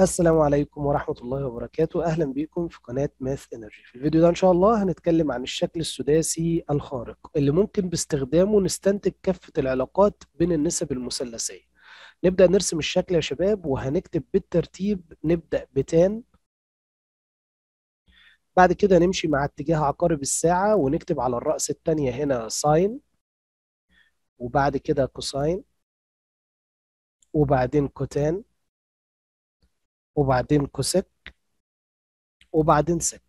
السلام عليكم ورحمة الله وبركاته أهلا بكم في قناة ماث انرجي في الفيديو ده إن شاء الله هنتكلم عن الشكل السداسي الخارق اللي ممكن باستخدامه نستنتج كافة العلاقات بين النسب المثلثية نبدأ نرسم الشكل يا شباب وهنكتب بالترتيب نبدأ بتان بعد كده نمشي مع اتجاه عقارب الساعة ونكتب على الرأس التانية هنا ساين وبعد كده كوساين وبعدين كوتان وبعدين كوسك وبعدين سك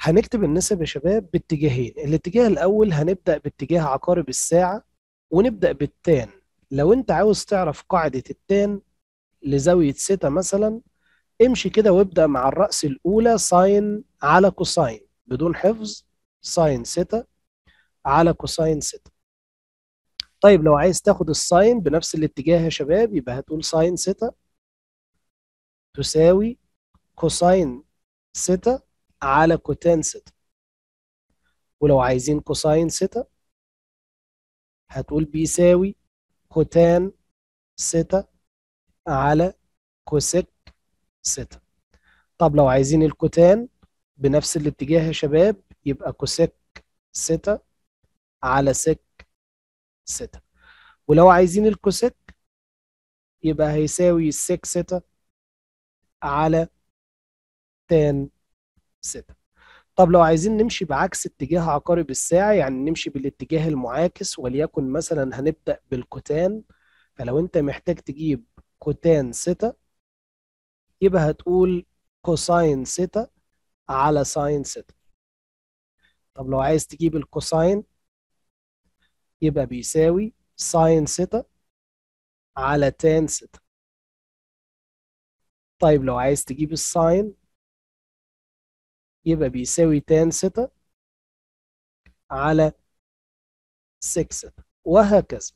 هنكتب النسب يا شباب باتجاهين الاتجاه الاول هنبدا باتجاه عقارب الساعه ونبدا بالتان لو انت عاوز تعرف قاعده التان لزاويه سيتا مثلا امشي كده وابدا مع الراس الاولى ساين على كوساين بدون حفظ ساين سيتا على كوساين سيتا طيب لو عايز تاخد الساين بنفس الاتجاه يا شباب يبقى هتقول ساين سيتا تساوي كوساين ستة على كوتان ستة ولو عايزين كوساين ستة هتقول بيساوي كوتان ستة على كوسك ستة طب لو عايزين الكوتان بنفس الاتجاه يا شباب يبقى كوسك ستة على سك ستة ولو عايزين الكوسك يبقى هيساوي سك ستة على تان ثيتا طب لو عايزين نمشي بعكس اتجاه عقارب الساعة يعني نمشي بالاتجاه المعاكس وليكن مثلا هنبدأ بالكوتان فلو انت محتاج تجيب كوتان سيتا يبقى هتقول كوساين سيتا على ساين سيتا طب لو عايز تجيب الكوساين يبقى بيساوي ساين سيتا على تان سيتا طيب لو عايز تجيب الساين يبقى بيساوي تان ستا على سيك وهكذا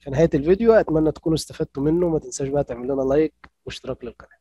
في نهاية الفيديو أتمنى تكونوا استفدتوا منه ما تنساش بقى تعمل لنا لايك واشتراك للقناة